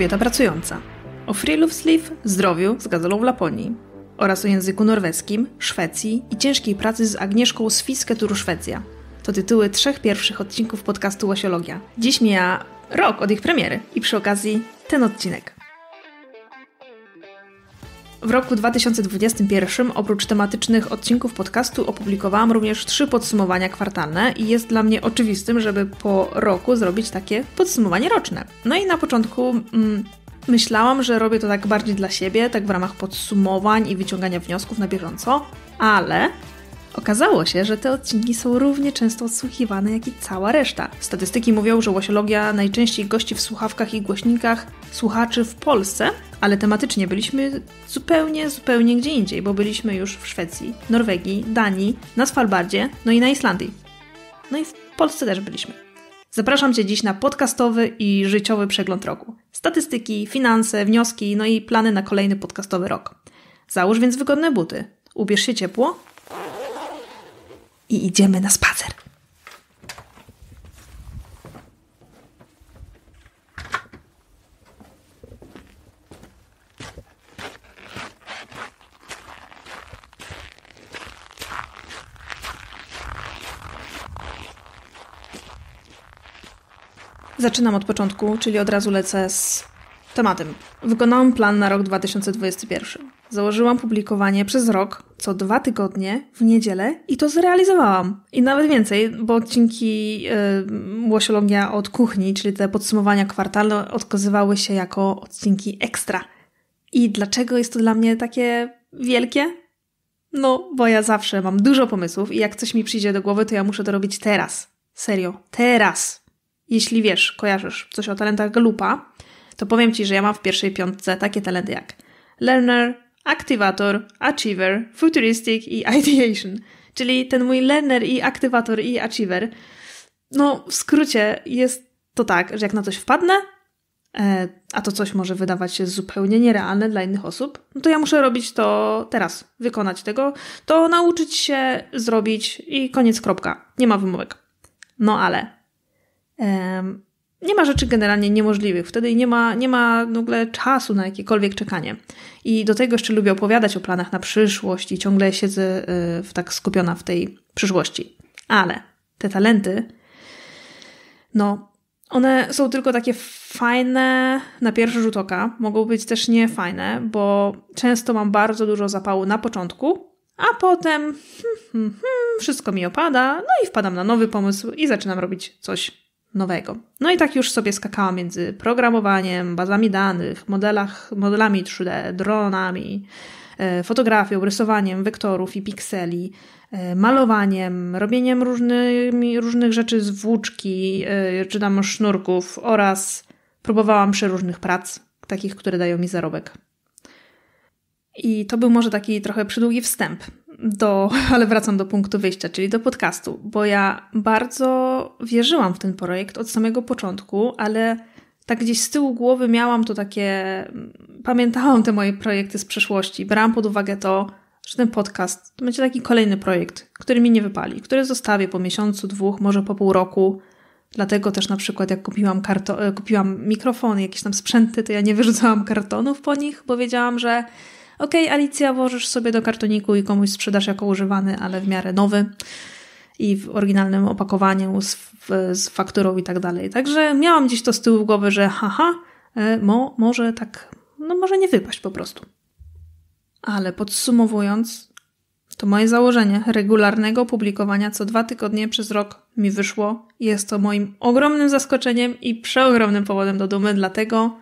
kobieta pracująca. O Frilufsliv, zdrowiu z gazelą w Laponii oraz o języku norweskim, Szwecji i ciężkiej pracy z Agnieszką z Fisketuru Szwecja. To tytuły trzech pierwszych odcinków podcastu Łasiologia. Dziś mija rok od ich premiery i przy okazji ten odcinek. W roku 2021 oprócz tematycznych odcinków podcastu opublikowałam również trzy podsumowania kwartalne i jest dla mnie oczywistym, żeby po roku zrobić takie podsumowanie roczne. No i na początku mm, myślałam, że robię to tak bardziej dla siebie, tak w ramach podsumowań i wyciągania wniosków na bieżąco, ale Okazało się, że te odcinki są równie często odsłuchiwane jak i cała reszta. Statystyki mówią, że łosiologia najczęściej gości w słuchawkach i głośnikach słuchaczy w Polsce, ale tematycznie byliśmy zupełnie, zupełnie gdzie indziej, bo byliśmy już w Szwecji, Norwegii, Danii, na Svalbardzie, no i na Islandii. No i w Polsce też byliśmy. Zapraszam Cię dziś na podcastowy i życiowy przegląd roku. Statystyki, finanse, wnioski, no i plany na kolejny podcastowy rok. Załóż więc wygodne buty, ubierz się ciepło i idziemy na spacer. Zaczynam od początku, czyli od razu lecę z tematem. Wykonałam plan na rok 2021. Założyłam publikowanie przez rok, co dwa tygodnie, w niedzielę i to zrealizowałam. I nawet więcej, bo odcinki yy, Łosiologia od kuchni, czyli te podsumowania kwartalne, odkazywały się jako odcinki ekstra. I dlaczego jest to dla mnie takie wielkie? No, bo ja zawsze mam dużo pomysłów i jak coś mi przyjdzie do głowy, to ja muszę to robić teraz. Serio, teraz. Jeśli wiesz, kojarzysz coś o talentach Galupa, to powiem Ci, że ja mam w pierwszej piątce takie talenty jak learner, aktywator, achiever, futuristic i ideation. Czyli ten mój learner i aktywator i achiever. No, w skrócie jest to tak, że jak na coś wpadnę, e, a to coś może wydawać się zupełnie nierealne dla innych osób, no to ja muszę robić to teraz, wykonać tego, to nauczyć się zrobić i koniec, kropka. Nie ma wymówek. No ale nie ma rzeczy generalnie niemożliwych, wtedy nie ma, nie ma w ogóle czasu na jakiekolwiek czekanie. I do tego jeszcze lubię opowiadać o planach na przyszłość i ciągle siedzę y, w, tak skupiona w tej przyszłości. Ale te talenty, no, one są tylko takie fajne na pierwszy rzut oka, mogą być też niefajne, bo często mam bardzo dużo zapału na początku, a potem hmm, hmm, hmm, wszystko mi opada, no i wpadam na nowy pomysł i zaczynam robić coś nowego. No i tak już sobie skakałam między programowaniem, bazami danych, modelach, modelami 3D, dronami, e, fotografią, rysowaniem wektorów i pikseli, e, malowaniem, robieniem różnymi, różnych rzeczy z włóczki, e, czy tam sznurków oraz próbowałam przy różnych prac, takich, które dają mi zarobek. I to był może taki trochę przydługi wstęp, do, ale wracam do punktu wyjścia, czyli do podcastu, bo ja bardzo wierzyłam w ten projekt od samego początku, ale tak gdzieś z tyłu głowy miałam to takie, mm, pamiętałam te moje projekty z przeszłości, brałam pod uwagę to, że ten podcast to będzie taki kolejny projekt, który mi nie wypali, który zostawię po miesiącu, dwóch, może po pół roku. Dlatego też na przykład jak kupiłam, karto- e, kupiłam mikrofony, jakieś tam sprzęty, to ja nie wyrzucałam kartonów po nich, bo wiedziałam, że okej, okay, Alicja, włożysz sobie do kartoniku i komuś sprzedasz jako używany, ale w miarę nowy i w oryginalnym opakowaniu z, z fakturą i tak dalej. Także miałam gdzieś to z tyłu głowy, że haha, e, mo, może tak, no może nie wypaść po prostu. Ale podsumowując, to moje założenie regularnego publikowania co dwa tygodnie przez rok mi wyszło. Jest to moim ogromnym zaskoczeniem i przeogromnym powodem do dumy, dlatego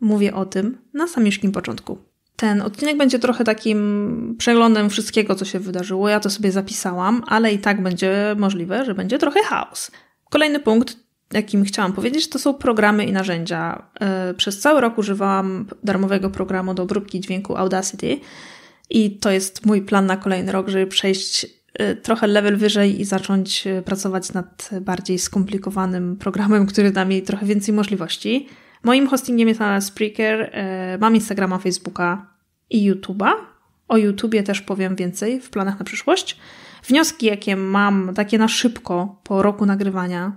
mówię o tym na samym początku. Ten odcinek będzie trochę takim przeglądem wszystkiego, co się wydarzyło. Ja to sobie zapisałam, ale i tak będzie możliwe, że będzie trochę chaos. Kolejny punkt, jakim chciałam powiedzieć, to są programy i narzędzia. E, przez cały rok używałam darmowego programu do obróbki dźwięku Audacity i to jest mój plan na kolejny rok, żeby przejść e, trochę level wyżej i zacząć e, pracować nad bardziej skomplikowanym programem, który da mi trochę więcej możliwości. Moim hostingiem jest na Spreaker, mam Instagrama, Facebooka, i YouTube'a. O YouTubie też powiem więcej w planach na przyszłość. Wnioski, jakie mam, takie na szybko po roku nagrywania,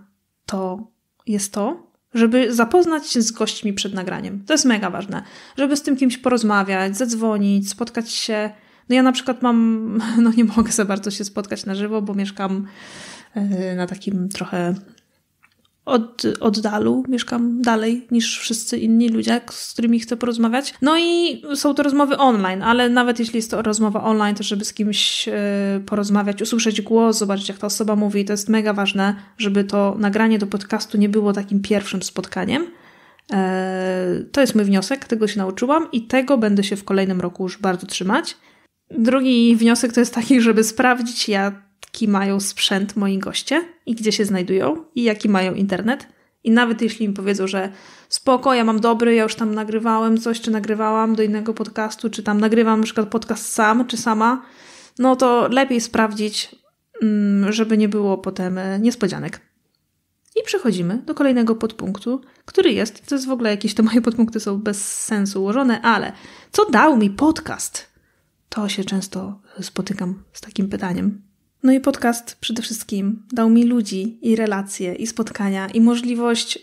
to jest to, żeby zapoznać się z gośćmi przed nagraniem. To jest mega ważne. Żeby z tym kimś porozmawiać, zadzwonić, spotkać się. No ja na przykład mam, no nie mogę za bardzo się spotkać na żywo, bo mieszkam e, na takim trochę od, od dalu, mieszkam dalej niż wszyscy inni ludzie, z którymi chcę porozmawiać. No i są to rozmowy online, ale nawet jeśli jest to rozmowa online, to żeby z kimś e, porozmawiać, usłyszeć głos, zobaczyć jak ta osoba mówi, to jest mega ważne, żeby to nagranie do podcastu nie było takim pierwszym spotkaniem. E, to jest mój wniosek, tego się nauczyłam i tego będę się w kolejnym roku już bardzo trzymać. Drugi wniosek to jest taki, żeby sprawdzić, jak jaki mają sprzęt moi goście i gdzie się znajdują i jaki mają internet. I nawet jeśli im powiedzą, że spoko, ja mam dobry, ja już tam nagrywałem coś, czy nagrywałam do innego podcastu, czy tam nagrywam na przykład podcast sam, czy sama, no to lepiej sprawdzić, mm, żeby nie było potem e, niespodzianek. I przechodzimy do kolejnego podpunktu, który jest, to jest w ogóle jakieś, te moje podpunkty są bez sensu ułożone, ale co dał mi podcast? To się często spotykam z takim pytaniem. No i podcast przede wszystkim dał mi ludzi i relacje i spotkania i możliwość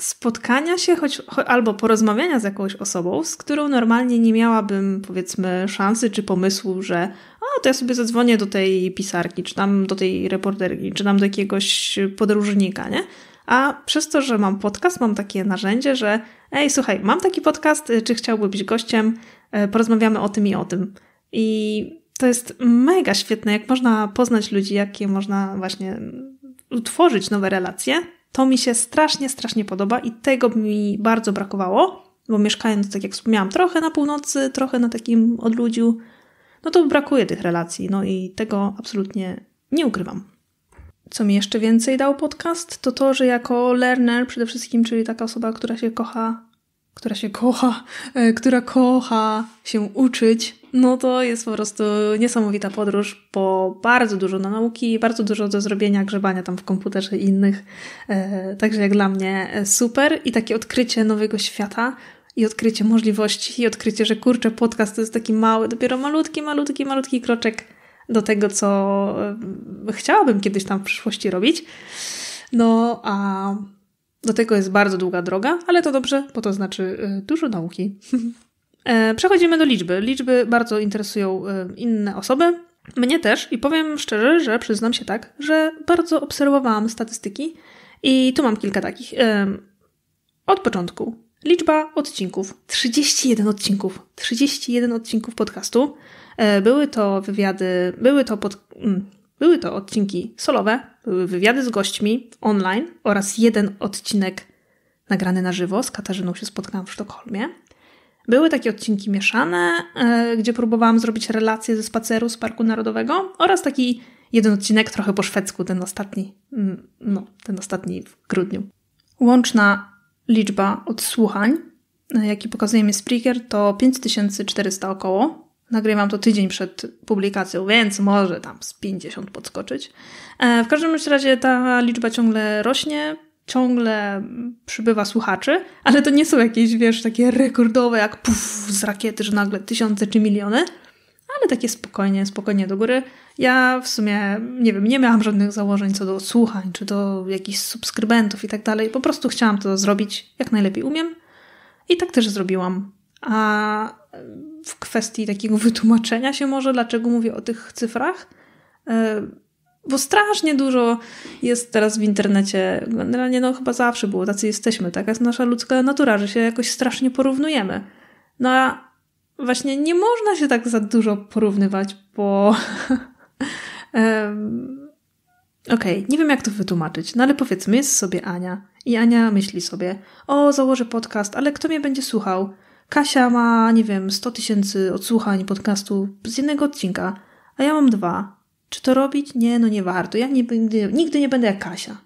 spotkania się choć, albo porozmawiania z jakąś osobą, z którą normalnie nie miałabym powiedzmy szansy czy pomysłu, że o, to ja sobie zadzwonię do tej pisarki, czy tam do tej reporterki, czy tam do jakiegoś podróżnika, nie? A przez to, że mam podcast, mam takie narzędzie, że ej, słuchaj, mam taki podcast, y, czy chciałbyś być gościem, y, porozmawiamy o tym i o tym. I to jest mega świetne, jak można poznać ludzi, jakie można właśnie utworzyć nowe relacje. To mi się strasznie, strasznie podoba i tego mi bardzo brakowało, bo mieszkając, tak jak wspomniałam, trochę na północy, trochę na takim odludziu, no to brakuje tych relacji, no i tego absolutnie nie ukrywam. Co mi jeszcze więcej dał podcast, to to, że jako learner przede wszystkim, czyli taka osoba, która się kocha która się kocha, e, która kocha się uczyć, no to jest po prostu niesamowita podróż, po bardzo dużo na nauki, bardzo dużo do zrobienia, grzebania tam w komputerze i innych. E, także jak dla mnie e, super i takie odkrycie nowego świata i odkrycie możliwości i odkrycie, że kurczę, podcast to jest taki mały, dopiero malutki, malutki, malutki kroczek do tego, co chciałabym kiedyś tam w przyszłości robić. No, a do tego jest bardzo długa droga, ale to dobrze, bo to znaczy y, dużo nauki. E, przechodzimy do liczby. Liczby bardzo interesują y, inne osoby. Mnie też i powiem szczerze, że przyznam się tak, że bardzo obserwowałam statystyki i tu mam kilka takich. Y, od początku. Liczba odcinków 31 odcinków. 31 odcinków podcastu. E, były to wywiady, były to pod, mm, były to odcinki solowe, były wywiady z gośćmi online oraz jeden odcinek nagrany na żywo. Z Katarzyną się spotkałam w Sztokholmie. Były takie odcinki mieszane, e, gdzie próbowałam zrobić relacje ze spaceru z Parku Narodowego oraz taki jeden odcinek trochę po szwedzku, ten ostatni, mm, no, ten ostatni w grudniu. Łączna liczba odsłuchań, e, jaki pokazuje mi Spreaker, to 5400 około, Nagrywam to tydzień przed publikacją, więc może tam z 50 podskoczyć. E, w każdym razie ta liczba ciągle rośnie, ciągle przybywa słuchaczy, ale to nie są jakieś, wiesz, takie rekordowe jak puf, z rakiety, że nagle tysiące czy miliony, ale takie spokojnie, spokojnie do góry. Ja w sumie, nie wiem, nie miałam żadnych założeń co do słuchań, czy do jakichś subskrybentów i tak dalej. Po prostu chciałam to zrobić jak najlepiej umiem i tak też zrobiłam. A w kwestii takiego wytłumaczenia się może, dlaczego mówię o tych cyfrach, e, bo strasznie dużo jest teraz w internecie. Generalnie no chyba zawsze było, tacy jesteśmy, taka jest nasza ludzka natura, że się jakoś strasznie porównujemy. No a właśnie nie można się tak za dużo porównywać, bo... Okej, okay, nie wiem jak to wytłumaczyć, no ale powiedzmy, jest sobie Ania i Ania myśli sobie, o założę podcast, ale kto mnie będzie słuchał? Kasia ma, nie wiem, 100 tysięcy odsłuchań podcastu z jednego odcinka, a ja mam dwa. Czy to robić? Nie, no nie warto. Ja nigdy, nigdy nie będę jak Kasia.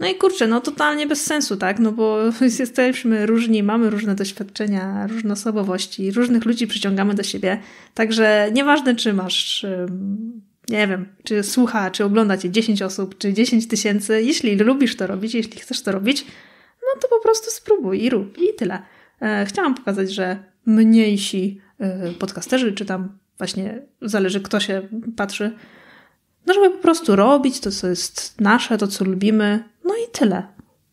No i kurczę, no totalnie bez sensu, tak? No bo jesteśmy różni, mamy różne doświadczenia, różne osobowości, różnych ludzi przyciągamy do siebie. Także nieważne, czy masz, nie wiem, czy słucha, czy ogląda cię 10 osób, czy 10 tysięcy, jeśli lubisz to robić, jeśli chcesz to robić, no to po prostu spróbuj i rób i tyle. E, chciałam pokazać, że mniejsi e, podcasterzy, czy tam właśnie zależy kto się patrzy, no żeby po prostu robić to, co jest nasze, to, co lubimy, no i tyle.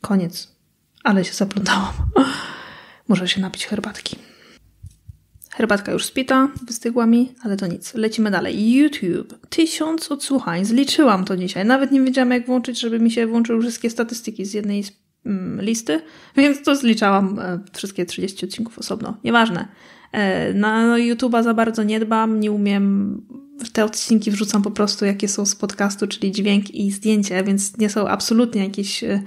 Koniec. Ale się zaplątałam. Muszę się napić herbatki. Herbatka już spita, wystygła mi, ale to nic. Lecimy dalej. YouTube. Tysiąc odsłuchań. Zliczyłam to dzisiaj. Nawet nie wiedziałam, jak włączyć, żeby mi się włączyły wszystkie statystyki z jednej Mm, listy, więc to zliczałam e, wszystkie 30 odcinków osobno. Nieważne. E, na no, YouTube'a za bardzo nie dbam, nie umiem. Te odcinki wrzucam po prostu, jakie są z podcastu, czyli dźwięk i zdjęcie, więc nie są absolutnie jakieś e,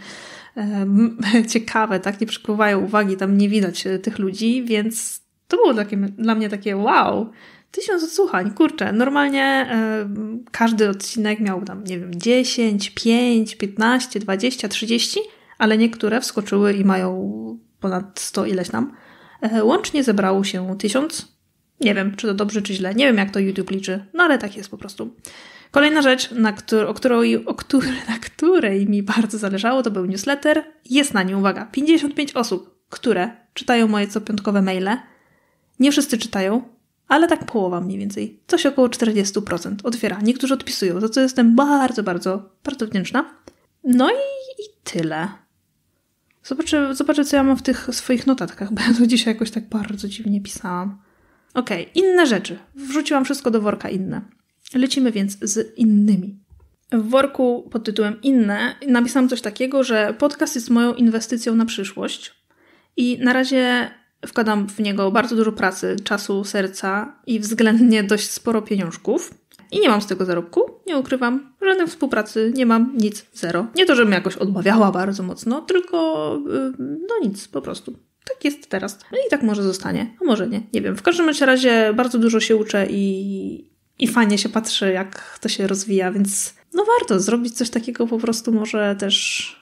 ciekawe, tak? Nie przykuwają uwagi, tam nie widać tych ludzi, więc to było takie, dla mnie takie wow, tysiąc odsłuchań, kurczę. Normalnie każdy odcinek miał tam, nie wiem, 10, 5, 15, 20, 30, ale niektóre wskoczyły i mają ponad 100 ileś tam. E, łącznie zebrało się 1000. Nie wiem, czy to dobrze, czy źle. Nie wiem, jak to YouTube liczy, no ale tak jest po prostu. Kolejna rzecz, na któr- o, której, o na której mi bardzo zależało, to był newsletter. Jest na nim, uwaga, 55 osób, które czytają moje copiątkowe maile. Nie wszyscy czytają, ale tak połowa mniej więcej. Coś około 40% otwiera. Niektórzy odpisują, za co jestem bardzo, bardzo, bardzo wdzięczna. No i, i tyle. Zobaczę, zobaczę, co ja mam w tych swoich notatkach, bo ja to dzisiaj jakoś tak bardzo dziwnie pisałam. Okej, okay, inne rzeczy. Wrzuciłam wszystko do worka inne. Lecimy więc z innymi. W worku pod tytułem Inne napisałam coś takiego, że podcast jest moją inwestycją na przyszłość i na razie wkładam w niego bardzo dużo pracy, czasu, serca i względnie dość sporo pieniążków. I nie mam z tego zarobku, nie ukrywam. Żadnej współpracy nie mam, nic, zero. Nie to, żebym jakoś odmawiała bardzo mocno, tylko y, no nic, po prostu. Tak jest teraz. No I tak może zostanie, a może nie, nie wiem. W każdym razie bardzo dużo się uczę i, i fajnie się patrzy, jak to się rozwija, więc no warto zrobić coś takiego po prostu może też...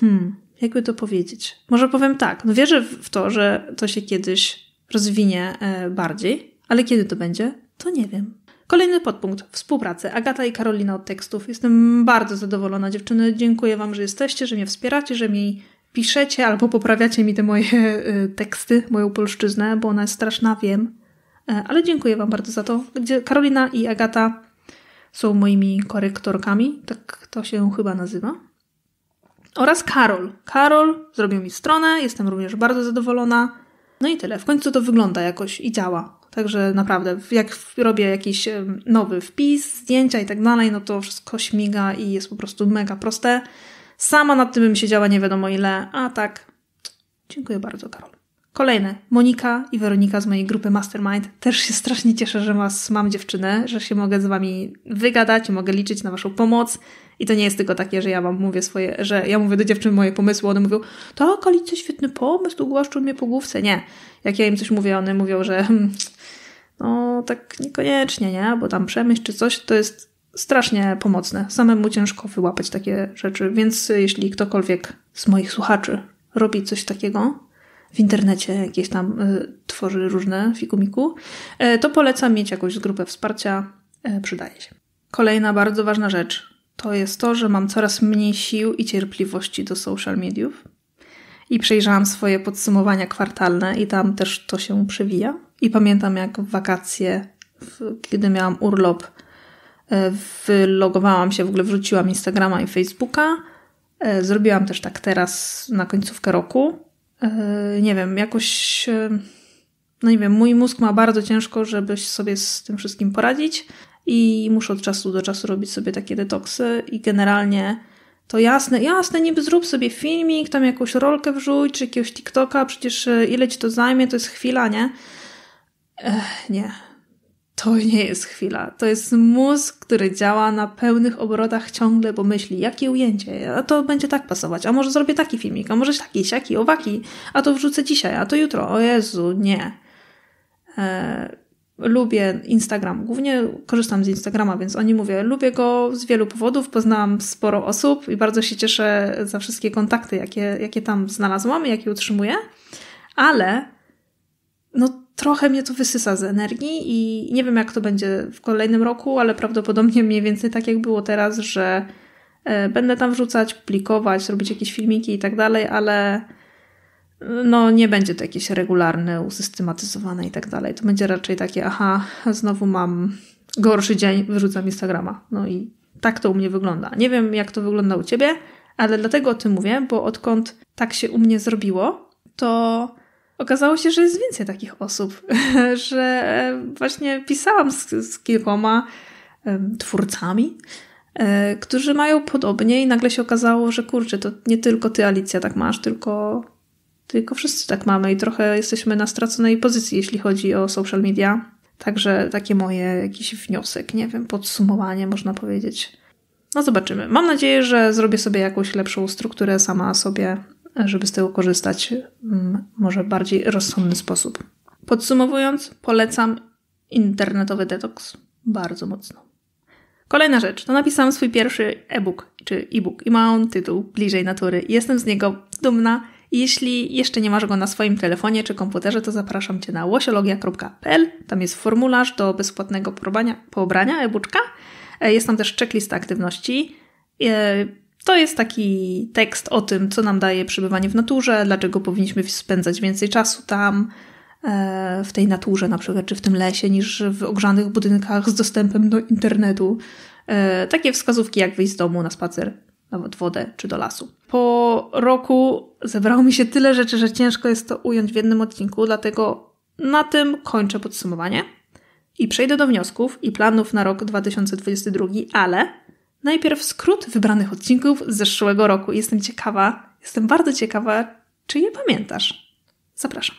Hmm, jakby to powiedzieć? Może powiem tak, no wierzę w to, że to się kiedyś rozwinie e, bardziej, ale kiedy to będzie, to nie wiem. Kolejny podpunkt. Współpracy. Agata i Karolina od tekstów. Jestem bardzo zadowolona. Dziewczyny, dziękuję Wam, że jesteście, że mnie wspieracie, że mi piszecie albo poprawiacie mi te moje e, teksty, moją polszczyznę, bo ona jest straszna, wiem. E, ale dziękuję Wam bardzo za to. Gdzie Karolina i Agata są moimi korektorkami, tak to się chyba nazywa. Oraz Karol. Karol zrobił mi stronę, jestem również bardzo zadowolona. No i tyle. W końcu to wygląda jakoś i działa. Także naprawdę, jak robię jakiś nowy wpis, zdjęcia i tak dalej, no to wszystko śmiga i jest po prostu mega proste. Sama nad tym bym siedziała nie wiadomo ile, a tak. Dziękuję bardzo, Karol. Kolejne. Monika i Weronika z mojej grupy Mastermind. Też się strasznie cieszę, że was, mam dziewczynę, że się mogę z wami wygadać, mogę liczyć na waszą pomoc. I to nie jest tylko takie, że ja wam mówię swoje, że ja mówię do dziewczyn moje pomysły, one mówią, tak, Alicja, świetny pomysł, głaszczą mnie po główce. Nie. Jak ja im coś mówię, one mówią, że hmm, no tak niekoniecznie, nie? Bo tam przemyśl czy coś to jest strasznie pomocne. Samemu ciężko wyłapać takie rzeczy, więc jeśli ktokolwiek z moich słuchaczy robi coś takiego, w internecie jakieś tam y, tworzy różne figumiku, y, to polecam mieć jakąś grupę wsparcia, y, przydaje się. Kolejna bardzo ważna rzecz to jest to, że mam coraz mniej sił i cierpliwości do social mediów. I przejrzałam swoje podsumowania kwartalne i tam też to się przewija. I pamiętam, jak w wakacje, kiedy miałam urlop, e, wylogowałam się, w ogóle wrzuciłam Instagrama i Facebooka. E, zrobiłam też tak teraz na końcówkę roku. E, nie wiem, jakoś, no nie wiem, mój mózg ma bardzo ciężko, żeby sobie z tym wszystkim poradzić i muszę od czasu do czasu robić sobie takie detoksy i generalnie to jasne, jasne, niby zrób sobie filmik, tam jakąś rolkę wrzuć, czy jakiegoś TikToka, przecież ile ci to zajmie, to jest chwila, nie? Ech, nie. To nie jest chwila. To jest mózg, który działa na pełnych obrotach ciągle, bo myśli, jakie ujęcie, a to będzie tak pasować, a może zrobię taki filmik, a może taki, siaki, owaki, a to wrzucę dzisiaj, a to jutro. O Jezu, nie. E, lubię Instagram. Głównie korzystam z Instagrama, więc oni mówię, lubię go z wielu powodów. Poznałam sporo osób i bardzo się cieszę za wszystkie kontakty, jakie, jakie tam znalazłam i jakie utrzymuję, ale no trochę mnie to wysysa z energii i nie wiem, jak to będzie w kolejnym roku, ale prawdopodobnie mniej więcej tak, jak było teraz, że e, będę tam wrzucać, publikować, robić jakieś filmiki i tak dalej, ale no nie będzie to jakieś regularne, usystematyzowane i tak dalej. To będzie raczej takie, aha, znowu mam gorszy dzień, wyrzucam Instagrama. No i tak to u mnie wygląda. Nie wiem, jak to wygląda u ciebie, ale dlatego o tym mówię, bo odkąd tak się u mnie zrobiło, to okazało się, że jest więcej takich osób, że e, właśnie pisałam z, z kilkoma twórcami, e, którzy mają podobnie i nagle się okazało, że kurczę, to nie tylko ty, Alicja, tak masz, tylko, tylko wszyscy tak mamy i trochę jesteśmy na straconej pozycji, jeśli chodzi o social media. Także takie moje jakiś wniosek, nie wiem, podsumowanie można powiedzieć. No zobaczymy. Mam nadzieję, że zrobię sobie jakąś lepszą strukturę sama sobie żeby z tego korzystać może bardziej rozsądny sposób. Podsumowując, polecam internetowy detoks bardzo mocno. Kolejna rzecz, to napisałam swój pierwszy e-book czy e-book i ma on tytuł Bliżej Natury. Jestem z niego dumna. Jeśli jeszcze nie masz go na swoim telefonie czy komputerze, to zapraszam Cię na łosiologia.pl. Tam jest formularz do bezpłatnego pobrania, pobrania e booka Jest tam też checklista aktywności. E, to jest taki tekst o tym, co nam daje przebywanie w naturze, dlaczego powinniśmy spędzać więcej czasu tam, e, w tej naturze na przykład, czy w tym lesie, niż w ogrzanych budynkach z dostępem do internetu. E, takie wskazówki jak wyjść z domu na spacer, nawet wodę czy do lasu. Po roku zebrało mi się tyle rzeczy, że ciężko jest to ująć w jednym odcinku, dlatego na tym kończę podsumowanie i przejdę do wniosków i planów na rok 2022, ale najpierw skrót wybranych odcinków z zeszłego roku. Jestem ciekawa, jestem bardzo ciekawa, czy je pamiętasz. Zapraszam.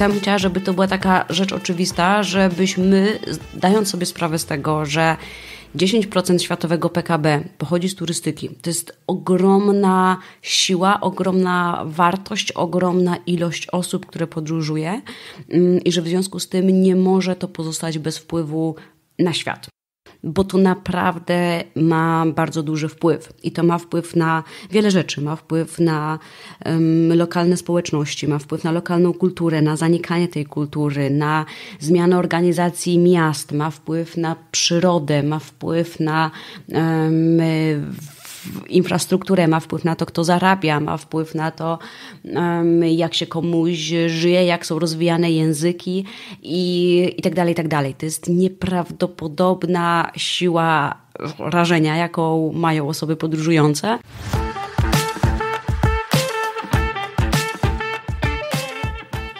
Ja bym chciała, żeby to była taka rzecz oczywista, żebyśmy, dając sobie sprawę z tego, że 10% światowego PKB pochodzi z turystyki. To jest ogromna siła, ogromna wartość, ogromna ilość osób, które podróżuje mm, i że w związku z tym nie może to pozostać bez wpływu na świat bo to naprawdę ma bardzo duży wpływ i to ma wpływ na wiele rzeczy. Ma wpływ na um, lokalne społeczności, ma wpływ na lokalną kulturę, na zanikanie tej kultury, na zmianę organizacji miast, ma wpływ na przyrodę, ma wpływ na um, infrastrukturę, ma wpływ na to, kto zarabia, ma wpływ na to, jak się komuś żyje, jak są rozwijane języki i, i tak dalej, i tak dalej. To jest nieprawdopodobna siła rażenia, jaką mają osoby podróżujące.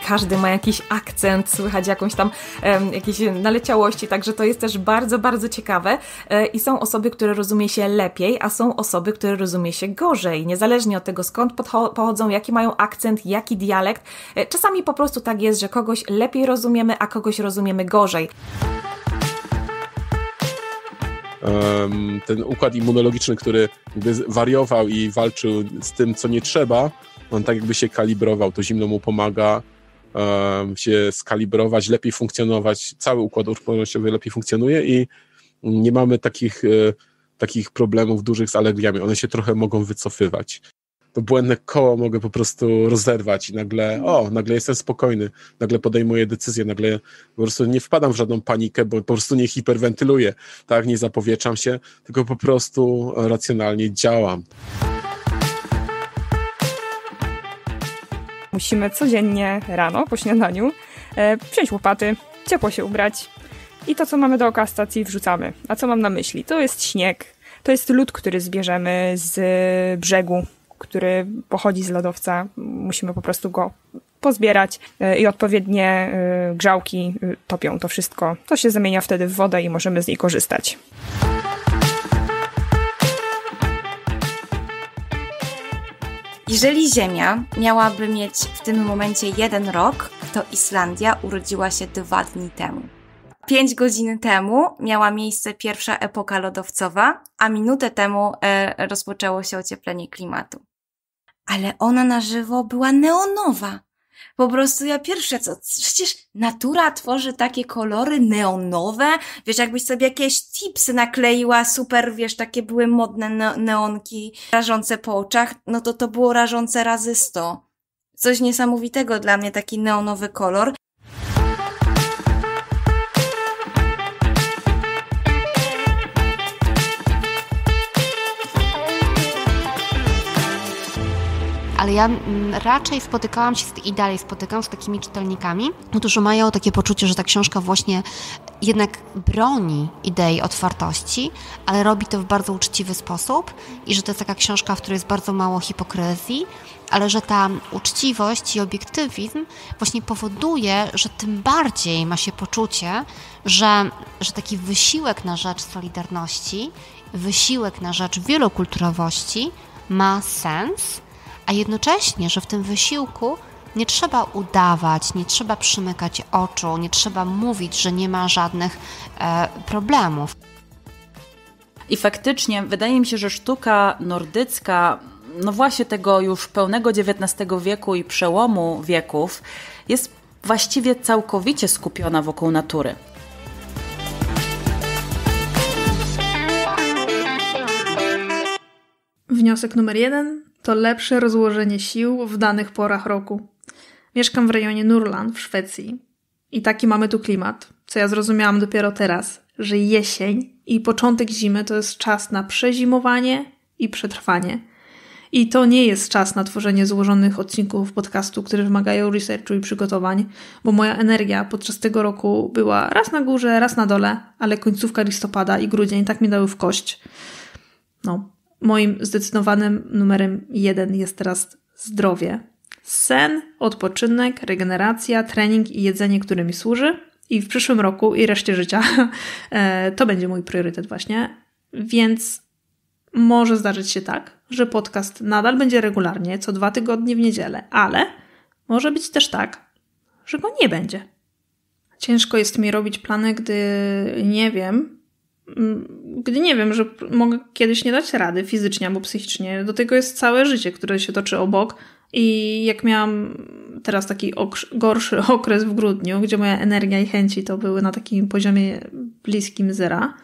każdy ma jakiś akcent, słychać jakąś tam jakieś naleciałości, także to jest też bardzo, bardzo ciekawe e, i są osoby, które rozumie się lepiej, a są osoby, które rozumie się gorzej, niezależnie od tego skąd pochodzą, jaki mają akcent, jaki dialekt. E, czasami po prostu tak jest, że kogoś lepiej rozumiemy, a kogoś rozumiemy gorzej ten układ immunologiczny, który wariował i walczył z tym, co nie trzeba, on tak jakby się kalibrował. To zimno mu pomaga, się skalibrować, lepiej funkcjonować, cały układ odpornościowy lepiej funkcjonuje i nie mamy takich, e, takich problemów dużych z alergiami. One się trochę mogą wycofywać. To błędne koło mogę po prostu rozerwać i nagle, o, nagle jestem spokojny, nagle podejmuję decyzję, nagle po prostu nie wpadam w żadną panikę, bo po prostu nie hiperwentyluję, tak, nie zapowietrzam się, tylko po prostu racjonalnie działam. Musimy codziennie rano po śniadaniu e, wziąć łopaty, ciepło się ubrać i to, co mamy dookoła stacji, wrzucamy. A co mam na myśli? To jest śnieg, to jest lód, który zbierzemy z brzegu, który pochodzi z lodowca. Musimy po prostu go pozbierać e, i odpowiednie e, grzałki topią to wszystko. To się zamienia wtedy w wodę i możemy z niej korzystać. Jeżeli Ziemia miałaby mieć w tym momencie jeden rok, to Islandia urodziła się dwa dni temu. Pięć godzin temu miała miejsce pierwsza epoka lodowcowa, a minutę temu e, rozpoczęło się ocieplenie klimatu. Ale ona na żywo była neonowa. Po prostu ja pierwsze co, przecież natura tworzy takie kolory neonowe, wiesz, jakbyś sobie jakieś tipsy nakleiła, super, wiesz, takie były modne neonki rażące po oczach, no to to było rażące razy sto. Coś niesamowitego dla mnie, taki neonowy kolor. ale ja mm, raczej spotykałam się z, i dalej spotykam z takimi czytelnikami, którzy mają takie poczucie, że ta książka właśnie jednak broni idei otwartości, ale robi to w bardzo uczciwy sposób i że to jest taka książka, w której jest bardzo mało hipokryzji, ale że ta uczciwość i obiektywizm właśnie powoduje, że tym bardziej ma się poczucie, że, że taki wysiłek na rzecz solidarności, wysiłek na rzecz wielokulturowości ma sens a jednocześnie, że w tym wysiłku nie trzeba udawać, nie trzeba przymykać oczu, nie trzeba mówić, że nie ma żadnych e, problemów. I faktycznie wydaje mi się, że sztuka nordycka, no właśnie tego już pełnego XIX wieku i przełomu wieków, jest właściwie całkowicie skupiona wokół natury. Wniosek numer jeden: to lepsze rozłożenie sił w danych porach roku. Mieszkam w rejonie Nurlan w Szwecji i taki mamy tu klimat, co ja zrozumiałam dopiero teraz, że jesień i początek zimy to jest czas na przezimowanie i przetrwanie. I to nie jest czas na tworzenie złożonych odcinków podcastu, które wymagają researchu i przygotowań, bo moja energia podczas tego roku była raz na górze, raz na dole, ale końcówka listopada i grudzień tak mi dały w kość. No, moim zdecydowanym numerem jeden jest teraz zdrowie. Sen, odpoczynek, regeneracja, trening i jedzenie, które mi służy. I w przyszłym roku i reszcie życia e, to będzie mój priorytet, właśnie. Więc może zdarzyć się tak, że podcast nadal będzie regularnie co dwa tygodnie w niedzielę, ale może być też tak, że go nie będzie. Ciężko jest mi robić plany, gdy nie wiem, Mm, gdy nie wiem, że mogę kiedyś nie dać rady fizycznie albo psychicznie. Do tego jest całe życie, które się toczy obok. I jak miałam teraz taki gorszy okres w grudniu, gdzie moja energia i chęci to były na takim poziomie bliskim zera,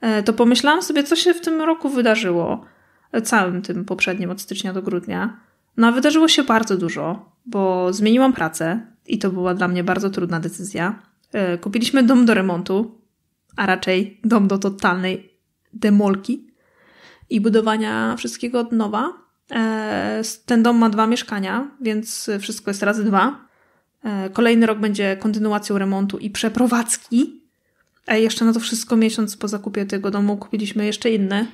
e, to pomyślałam sobie, co się w tym roku wydarzyło, e, całym tym poprzednim od stycznia do grudnia. No a wydarzyło się bardzo dużo, bo zmieniłam pracę i to była dla mnie bardzo trudna decyzja. E, kupiliśmy dom do remontu, a raczej dom do totalnej demolki i budowania wszystkiego od nowa. E, ten dom ma dwa mieszkania, więc wszystko jest razy dwa. E, kolejny rok będzie kontynuacją remontu i przeprowadzki. A e, jeszcze na to wszystko miesiąc po zakupie tego domu kupiliśmy jeszcze inny.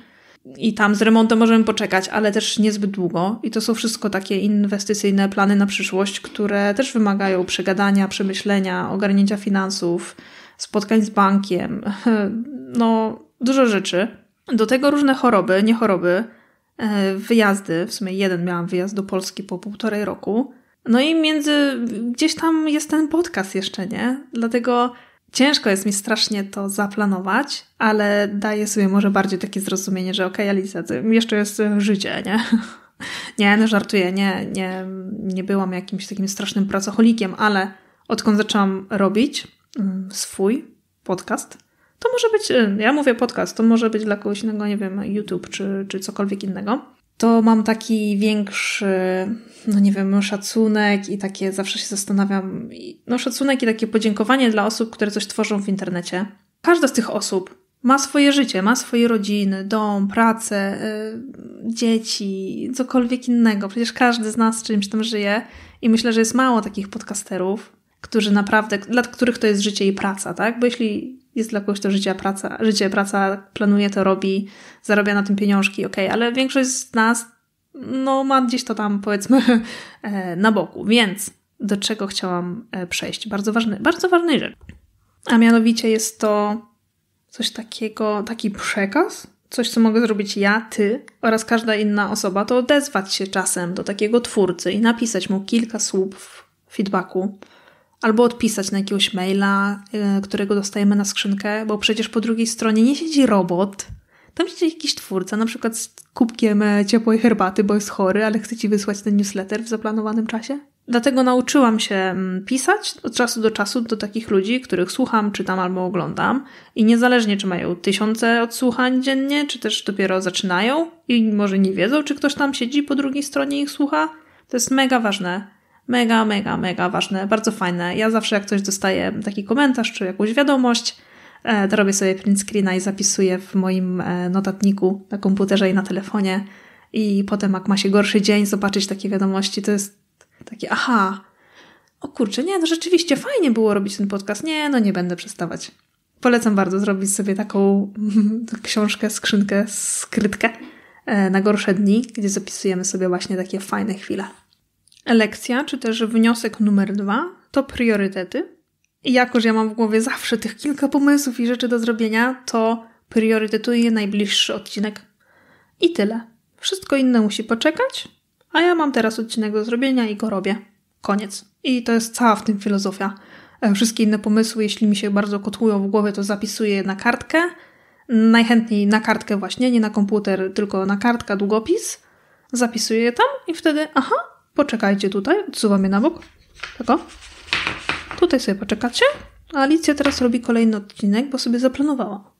I tam z remontem możemy poczekać, ale też niezbyt długo. I to są wszystko takie inwestycyjne plany na przyszłość, które też wymagają przegadania, przemyślenia, ogarnięcia finansów, spotkań z bankiem, no dużo rzeczy. Do tego różne choroby, nie choroby, e, wyjazdy, w sumie jeden miałam wyjazd do Polski po półtorej roku. No i między, gdzieś tam jest ten podcast jeszcze, nie? Dlatego ciężko jest mi strasznie to zaplanować, ale daję sobie może bardziej takie zrozumienie, że okej, okay, Alicja, jeszcze jest życie, nie? nie, no żartuję, nie, nie, nie byłam jakimś takim strasznym pracocholikiem, ale odkąd zaczęłam robić Mm, swój podcast, to może być, y, ja mówię podcast, to może być dla kogoś innego, nie wiem, YouTube czy, czy cokolwiek innego, to mam taki większy, no nie wiem, szacunek i takie, zawsze się zastanawiam, no szacunek i takie podziękowanie dla osób, które coś tworzą w internecie. Każda z tych osób ma swoje życie, ma swoje rodziny, dom, pracę, yy, dzieci, cokolwiek innego. Przecież każdy z nas czymś tam żyje i myślę, że jest mało takich podcasterów, którzy naprawdę, dla których to jest życie i praca, tak? Bo jeśli jest dla kogoś to życie, praca, życie, praca, planuje to, robi, zarabia na tym pieniążki, ok, ale większość z nas, no, ma gdzieś to tam, powiedzmy, e, na boku. Więc do czego chciałam e, przejść? Bardzo ważny, bardzo ważny rzecz. A mianowicie jest to coś takiego, taki przekaz, coś, co mogę zrobić ja, ty oraz każda inna osoba, to odezwać się czasem do takiego twórcy i napisać mu kilka słów feedbacku, albo odpisać na jakiegoś maila, y, którego dostajemy na skrzynkę, bo przecież po drugiej stronie nie siedzi robot, tam siedzi jakiś twórca, na przykład z kubkiem e, ciepłej herbaty, bo jest chory, ale chce ci wysłać ten newsletter w zaplanowanym czasie. Dlatego nauczyłam się mm, pisać od czasu do czasu do takich ludzi, których słucham, czytam albo oglądam. I niezależnie, czy mają tysiące odsłuchań dziennie, czy też dopiero zaczynają i może nie wiedzą, czy ktoś tam siedzi po drugiej stronie ich słucha, to jest mega ważne, Mega, mega, mega ważne, bardzo fajne. Ja zawsze jak coś dostaję taki komentarz czy jakąś wiadomość, e, to robię sobie print screena i zapisuję w moim e, notatniku na komputerze i na telefonie. I potem, jak ma się gorszy dzień, zobaczyć takie wiadomości, to jest takie aha, o kurczę, nie, no rzeczywiście fajnie było robić ten podcast. Nie, no nie będę przestawać. Polecam bardzo zrobić sobie taką książkę, skrzynkę, skrytkę e, na gorsze dni, gdzie zapisujemy sobie właśnie takie fajne chwile. Lekcja, czy też wniosek numer dwa, to priorytety. I jako, że ja mam w głowie zawsze tych kilka pomysłów i rzeczy do zrobienia, to priorytetuję najbliższy odcinek. I tyle. Wszystko inne musi poczekać, a ja mam teraz odcinek do zrobienia i go robię. Koniec. I to jest cała w tym filozofia. E, wszystkie inne pomysły, jeśli mi się bardzo kotłują w głowie, to zapisuję na kartkę. Najchętniej na kartkę właśnie, nie na komputer, tylko na kartkę, długopis. Zapisuję je tam i wtedy, aha, Poczekajcie tutaj, odsuwam je na bok. Tego. Tak tutaj sobie poczekacie. A Alicja teraz robi kolejny odcinek, bo sobie zaplanowała.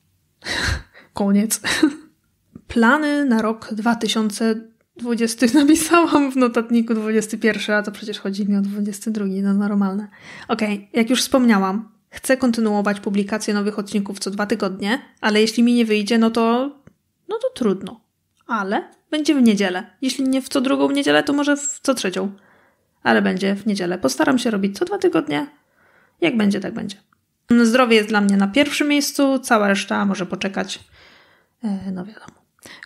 Koniec. Plany na rok 2020 napisałam w notatniku 21, a to przecież chodzi mi o 22, no normalne. Okej, okay, jak już wspomniałam, chcę kontynuować publikację nowych odcinków co dwa tygodnie, ale jeśli mi nie wyjdzie, no to no to trudno. Ale będzie w niedzielę. Jeśli nie w co drugą niedzielę, to może w co trzecią. Ale będzie w niedzielę. Postaram się robić co dwa tygodnie. Jak będzie, tak będzie. Zdrowie jest dla mnie na pierwszym miejscu, cała reszta może poczekać. E, no wiadomo.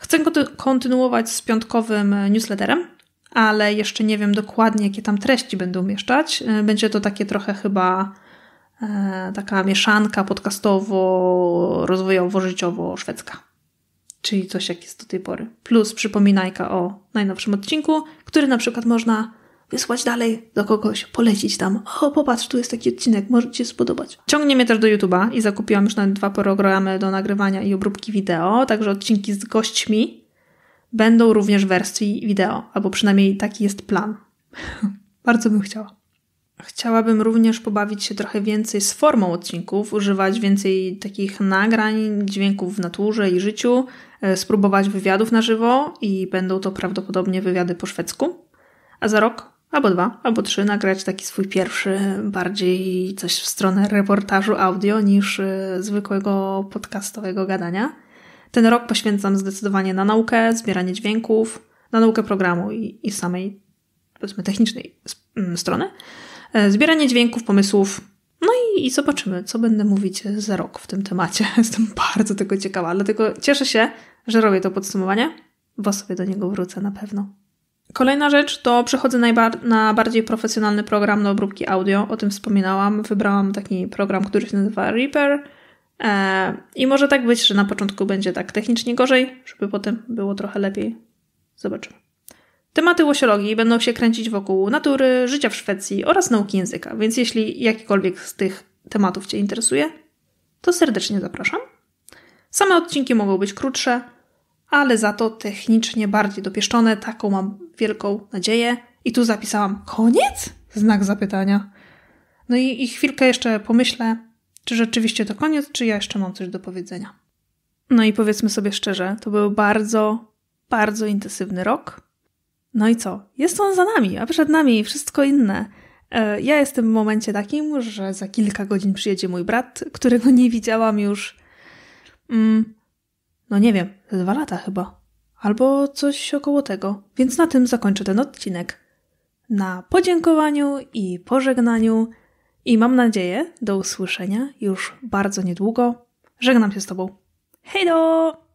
Chcę kontynuować z piątkowym e, newsletterem, ale jeszcze nie wiem dokładnie, jakie tam treści będę umieszczać. E, będzie to takie trochę chyba taka mieszanka podcastowo-rozwojowo-życiowo-szwedzka czyli coś jak jest do tej pory. Plus przypominajka o najnowszym odcinku, który na przykład można wysłać dalej do kogoś, polecić tam. O, popatrz, tu jest taki odcinek, może Ci się spodobać. Ciągnie mnie też do YouTube'a i zakupiłam już nawet dwa programy do nagrywania i obróbki wideo, także odcinki z gośćmi będą również w wersji wideo, albo przynajmniej taki jest plan. Bardzo bym chciała. Chciałabym również pobawić się trochę więcej z formą odcinków, używać więcej takich nagrań, dźwięków w naturze i życiu, e, spróbować wywiadów na żywo i będą to prawdopodobnie wywiady po szwedzku. A za rok, albo dwa, albo trzy nagrać taki swój pierwszy, bardziej coś w stronę reportażu audio niż e, zwykłego podcastowego gadania. Ten rok poświęcam zdecydowanie na naukę, zbieranie dźwięków, na naukę programu i, i samej, powiedzmy, technicznej strony. E, zbieranie dźwięków, pomysłów. No i, i zobaczymy, co będę mówić za rok w tym temacie. Jestem bardzo tego ciekawa, dlatego cieszę się, że robię to podsumowanie, bo sobie do niego wrócę na pewno. Kolejna rzecz to przechodzę na bardziej profesjonalny program do obróbki audio. O tym wspominałam. Wybrałam taki program, który się nazywa Reaper. Eee, I może tak być, że na początku będzie tak technicznie gorzej, żeby potem było trochę lepiej. Zobaczymy. Tematy łosiologii będą się kręcić wokół natury, życia w Szwecji oraz nauki języka, więc jeśli jakikolwiek z tych tematów Cię interesuje, to serdecznie zapraszam. Same odcinki mogą być krótsze, ale za to technicznie bardziej dopieszczone, taką mam wielką nadzieję. I tu zapisałam koniec? Znak zapytania. No i, i chwilkę jeszcze pomyślę, czy rzeczywiście to koniec, czy ja jeszcze mam coś do powiedzenia. No i powiedzmy sobie szczerze, to był bardzo, bardzo intensywny rok no i co? Jest on za nami, a przed nami wszystko inne. E, ja jestem w momencie takim, że za kilka godzin przyjedzie mój brat, którego nie widziałam już. Mm, no nie wiem, za dwa lata chyba. Albo coś około tego. Więc na tym zakończę ten odcinek. Na podziękowaniu i pożegnaniu. I mam nadzieję, do usłyszenia już bardzo niedługo. Żegnam się z Tobą. Hej do!